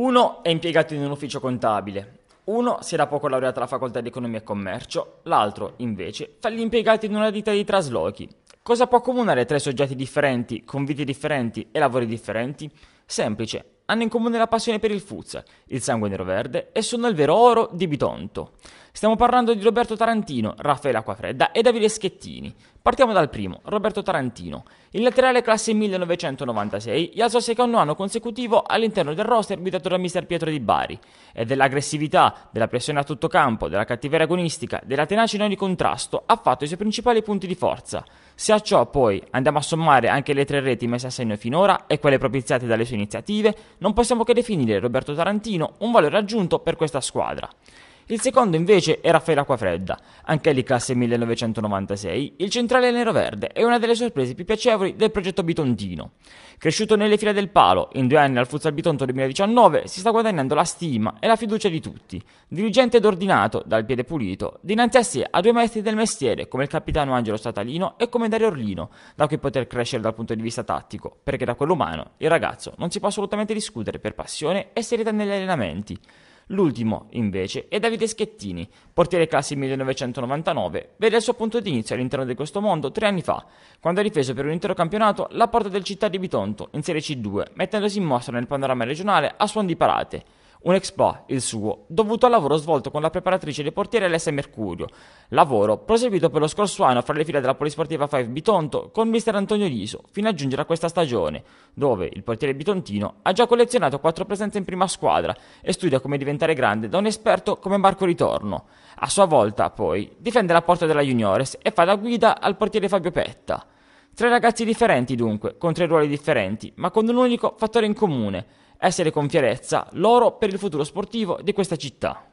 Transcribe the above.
Uno è impiegato in un ufficio contabile, uno si era poco laureato alla facoltà di economia e commercio, l'altro, invece, fa gli impiegati in una ditta di traslochi. Cosa può accomunare tre soggetti differenti, con vite differenti e lavori differenti? Semplice, hanno in comune la passione per il futsal, il sangue nero-verde e sono il vero oro di Bitonto. Stiamo parlando di Roberto Tarantino, Raffaele Acquafredda e Davide Schettini. Partiamo dal primo, Roberto Tarantino. Il laterale classe 1996 è al suo secondo anno consecutivo all'interno del roster guidato da mister Pietro Di Bari. È dell'aggressività, della pressione a tutto campo, della cattiveria agonistica, della tenacia in ogni contrasto ha fatto i suoi principali punti di forza. Se a ciò poi andiamo a sommare anche le tre reti messe a segno finora e quelle propiziate dalle sue iniziative, non possiamo che definire Roberto Tarantino un valore aggiunto per questa squadra il secondo invece è Raffaele Acquafredda, anche lì classe 1996, il centrale nero-verde è una delle sorprese più piacevoli del progetto bitontino. Cresciuto nelle file del palo, in due anni al Futsal Bitonto 2019 si sta guadagnando la stima e la fiducia di tutti, dirigente ed ordinato, dal piede pulito, dinanzi a sé ha due maestri del mestiere come il capitano Angelo Statalino e come Dario Orlino, da cui poter crescere dal punto di vista tattico, perché da quello umano il ragazzo non si può assolutamente discutere per passione e serietà negli allenamenti. L'ultimo, invece, è Davide Schettini, portiere classi 1999, vede il suo punto di inizio all'interno di questo mondo tre anni fa, quando ha difeso per un intero campionato la porta del città di Bitonto in Serie C2, mettendosi in mostra nel panorama regionale a suon di parate un expo, il suo, dovuto al lavoro svolto con la preparatrice dei portieri Alessia Mercurio. Lavoro proseguito per lo scorso anno fra le file della Polisportiva 5 Bitonto con mister Antonio Liso, fino a giungere a questa stagione, dove il portiere bitontino ha già collezionato quattro presenze in prima squadra e studia come diventare grande da un esperto come Marco Ritorno. A sua volta, poi, difende la porta della Juniores e fa da guida al portiere Fabio Petta. Tre ragazzi differenti dunque, con tre ruoli differenti, ma con un unico fattore in comune, essere con fierezza loro per il futuro sportivo di questa città.